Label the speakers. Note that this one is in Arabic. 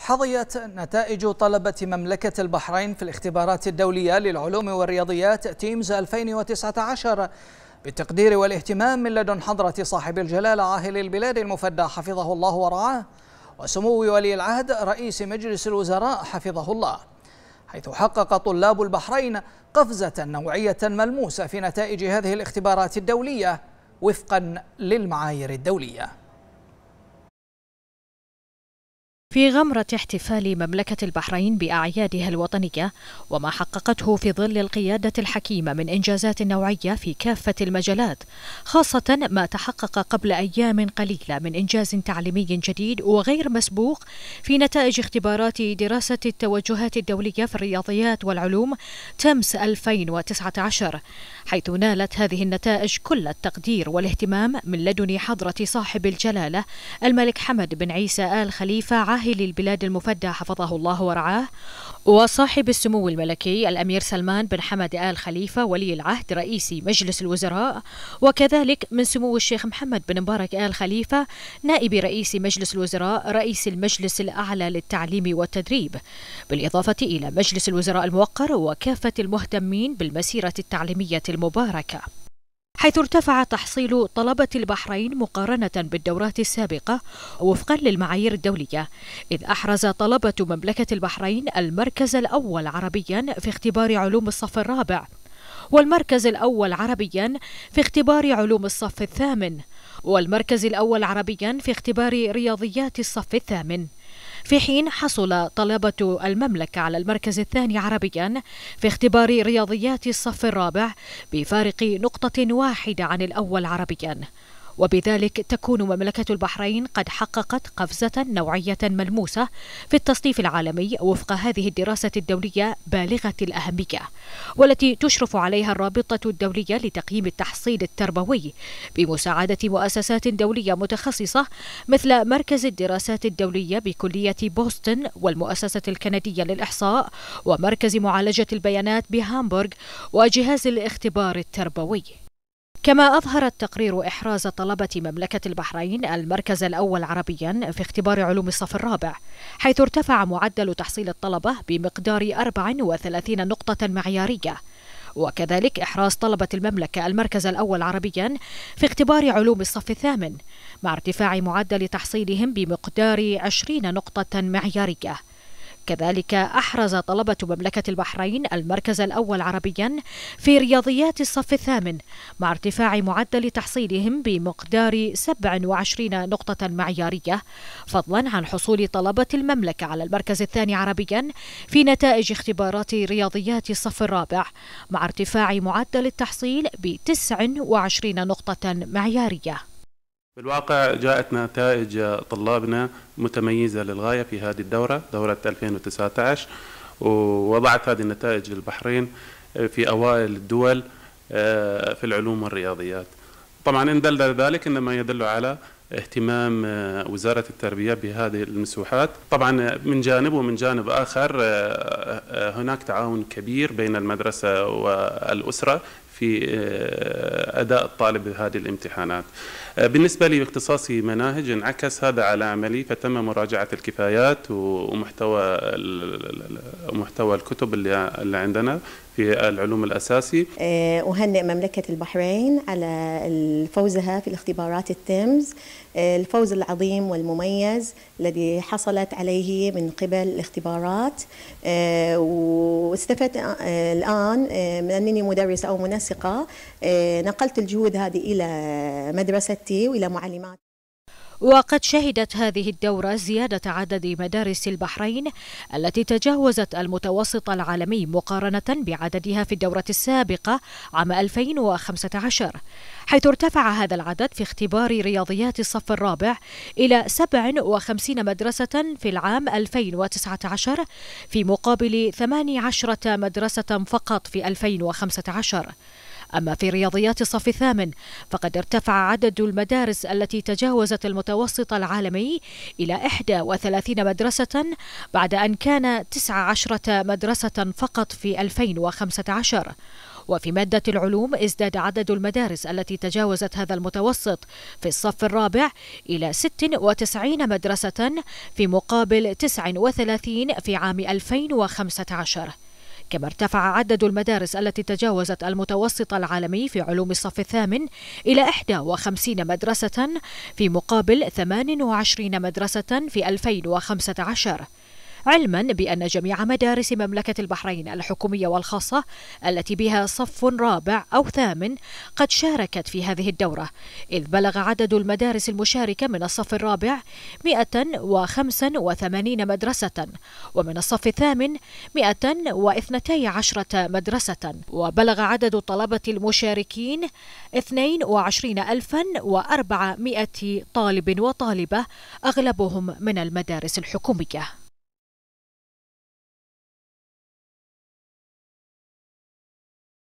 Speaker 1: حظيت نتائج طلبة مملكة البحرين في الاختبارات الدولية للعلوم
Speaker 2: والرياضيات تيمز 2019 بالتقدير والاهتمام من لدن حضرة صاحب الجلالة عاهل البلاد المفدى حفظه الله ورعاه وسمو ولي العهد رئيس مجلس الوزراء حفظه الله حيث حقق طلاب البحرين
Speaker 1: قفزة نوعية ملموسة في نتائج هذه الاختبارات الدولية وفقا للمعايير الدوليه في
Speaker 2: غمرة احتفال مملكة البحرين بأعيادها الوطنية وما حققته في ظل القيادة الحكيمة من إنجازات نوعية في كافة المجالات، خاصة ما تحقق قبل أيام قليلة من إنجاز تعليمي جديد وغير مسبوق في نتائج اختبارات دراسة التوجهات الدولية في الرياضيات والعلوم تمس 2019 حيث نالت هذه النتائج كل التقدير والاهتمام من لدن حضرة صاحب الجلالة الملك حمد بن عيسى آل خليفة الراحل للبلاد المفدى حفظه الله ورعاه وصاحب السمو الملكي الأمير سلمان بن حمد آل خليفة ولي العهد رئيس مجلس الوزراء وكذلك من سمو الشيخ محمد بن مبارك آل خليفة نائب رئيس مجلس الوزراء رئيس المجلس الأعلى للتعليم والتدريب بالإضافة إلى مجلس الوزراء الموقر وكافة المهتمين بالمسيرة التعليمية المباركة حيث ارتفع تحصيل طلبة البحرين مقارنة بالدورات السابقة وفقا للمعايير الدولية إذ أحرز طلبة مملكة البحرين المركز الأول عربيا في اختبار علوم الصف الرابع والمركز الأول عربيا في اختبار علوم الصف الثامن والمركز الأول عربيا في اختبار رياضيات الصف الثامن في حين حصل طلبة المملكة على المركز الثاني عربيا في اختبار رياضيات الصف الرابع بفارق نقطة واحدة عن الأول عربيا وبذلك تكون مملكة البحرين قد حققت قفزة نوعية ملموسة في التصنيف العالمي وفق هذه الدراسة الدولية بالغة الأهمية والتي تشرف عليها الرابطة الدولية لتقييم التحصيل التربوي بمساعدة مؤسسات دولية متخصصة مثل مركز الدراسات الدولية بكلية بوسطن والمؤسسة الكندية للإحصاء ومركز معالجة البيانات بهامبورغ وجهاز الاختبار التربوي كما أظهر التقرير إحراز طلبة مملكة البحرين المركز الأول عربيا في اختبار علوم الصف الرابع حيث ارتفع معدل تحصيل الطلبة بمقدار 34 نقطة معيارية وكذلك إحراز طلبة المملكة المركز الأول عربيا في اختبار علوم الصف الثامن مع ارتفاع معدل تحصيلهم بمقدار 20 نقطة معيارية كذلك أحرز طلبة مملكة البحرين المركز الأول عربيا في رياضيات الصف الثامن مع ارتفاع معدل تحصيلهم بمقدار 27 نقطة معيارية فضلا عن حصول طلبة المملكة على المركز الثاني عربيا في نتائج اختبارات رياضيات الصف الرابع مع ارتفاع معدل التحصيل ب 29 نقطة معيارية
Speaker 1: بالواقع جاءت نتائج طلابنا متميزة للغاية في هذه الدورة دورة 2019 ووضعت هذه النتائج للبحرين في أوائل الدول آه، في العلوم والرياضيات طبعا إن دل ذلك إنما يدل على اهتمام آه، وزارة التربية بهذه المسوحات طبعا من جانب ومن جانب آخر آه، هناك تعاون كبير بين المدرسة والأسرة في اداء الطالب بهذه الامتحانات. آه، بالنسبه لي باختصاصي مناهج انعكس هذا على عملي فتم مراجعه الكفايات ومحتوى محتوى الكتب اللي عندنا في العلوم الأساسي
Speaker 2: آه، أهنئ مملكة البحرين على فوزها في الاختبارات التيمز آه، الفوز العظيم والمميز الذي حصلت عليه من قبل الاختبارات آه، واستفدت الآن من أنني مدرسة أو منسقة نقلت الجهود هذه إلى مدرستي وإلى معلماتي وقد شهدت هذه الدورة زيادة عدد مدارس البحرين التي تجاوزت المتوسط العالمي مقارنة بعددها في الدورة السابقة عام 2015 حيث ارتفع هذا العدد في اختبار رياضيات الصف الرابع إلى 57 مدرسة في العام 2019 في مقابل 18 مدرسة فقط في 2015 أما في رياضيات الصف الثامن فقد ارتفع عدد المدارس التي تجاوزت المتوسط العالمي إلى 31 مدرسة بعد أن كان 19 مدرسة فقط في 2015 وفي مادة العلوم ازداد عدد المدارس التي تجاوزت هذا المتوسط في الصف الرابع إلى 96 مدرسة في مقابل 39 في عام 2015 كما ارتفع عدد المدارس التي تجاوزت المتوسط العالمي في علوم الصف الثامن إلى 51 مدرسة في مقابل 28 مدرسة في 2015 علما بأن جميع مدارس مملكة البحرين الحكومية والخاصة التي بها صف رابع أو ثامن قد شاركت في هذه الدورة إذ بلغ عدد المدارس المشاركة من الصف الرابع 185 مدرسة ومن الصف الثامن 112 مدرسة وبلغ عدد الطلبة المشاركين 22400 طالب وطالبة أغلبهم من المدارس الحكومية